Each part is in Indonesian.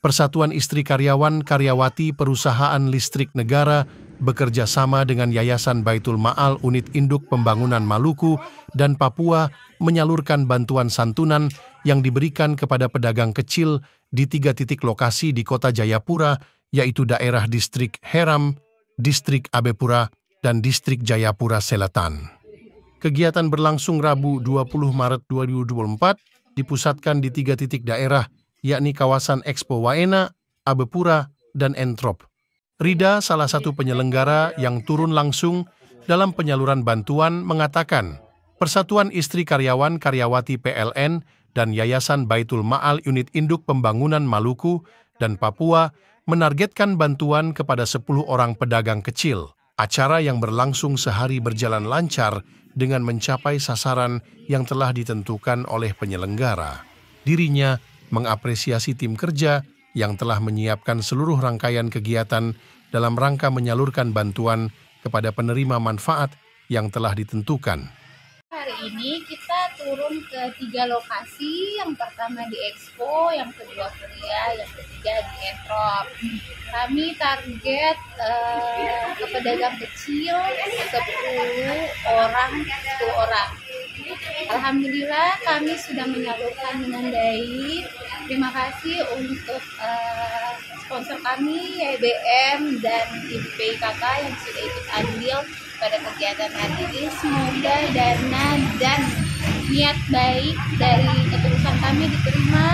Persatuan Istri Karyawan Karyawati Perusahaan Listrik Negara bekerja sama dengan Yayasan Baitul Ma'al Unit Induk Pembangunan Maluku dan Papua menyalurkan bantuan santunan yang diberikan kepada pedagang kecil di tiga titik lokasi di kota Jayapura, yaitu daerah distrik Heram, distrik Abepura, dan distrik Jayapura Selatan. Kegiatan berlangsung Rabu 20 Maret 2024 dipusatkan di tiga titik daerah, yakni kawasan Expo Waena, Abepura, dan Entrop. Rida, salah satu penyelenggara yang turun langsung dalam penyaluran bantuan, mengatakan Persatuan Istri Karyawan Karyawati PLN dan Yayasan Baitul Ma'al Unit Induk Pembangunan Maluku dan Papua menargetkan bantuan kepada 10 orang pedagang kecil. Acara yang berlangsung sehari berjalan lancar dengan mencapai sasaran yang telah ditentukan oleh penyelenggara. Dirinya mengapresiasi tim kerja yang telah menyiapkan seluruh rangkaian kegiatan dalam rangka menyalurkan bantuan kepada penerima manfaat yang telah ditentukan ini kita turun ke tiga lokasi. Yang pertama di Expo, yang kedua Kuria, yang ketiga di Etrop. Kami target kepedagang eh, ke pedagang kecil 10 orang, 10 orang. Alhamdulillah kami sudah menyalurkan dengan baik. Terima kasih untuk uh, sponsor kami YBM dan IPKK yang sudah ikut andil pada kegiatan hari ini semoga dana dan niat baik dari ketulusan kami diterima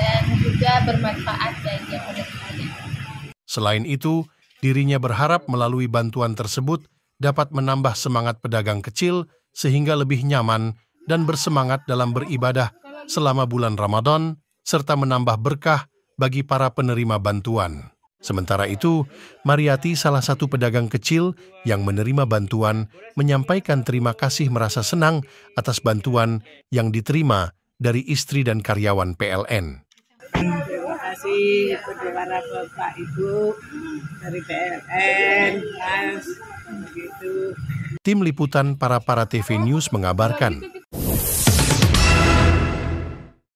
dan juga bermanfaat bagi yang ada Selain itu, dirinya berharap melalui bantuan tersebut dapat menambah semangat pedagang kecil sehingga lebih nyaman dan bersemangat dalam beribadah selama bulan Ramadan serta menambah berkah bagi para penerima bantuan. Sementara itu, Mariati, salah satu pedagang kecil yang menerima bantuan, menyampaikan terima kasih merasa senang atas bantuan yang diterima dari istri dan karyawan PLN. Terima kasih kepada Bapak Ibu dari PLN, Tim Liputan Para Para TV News mengabarkan.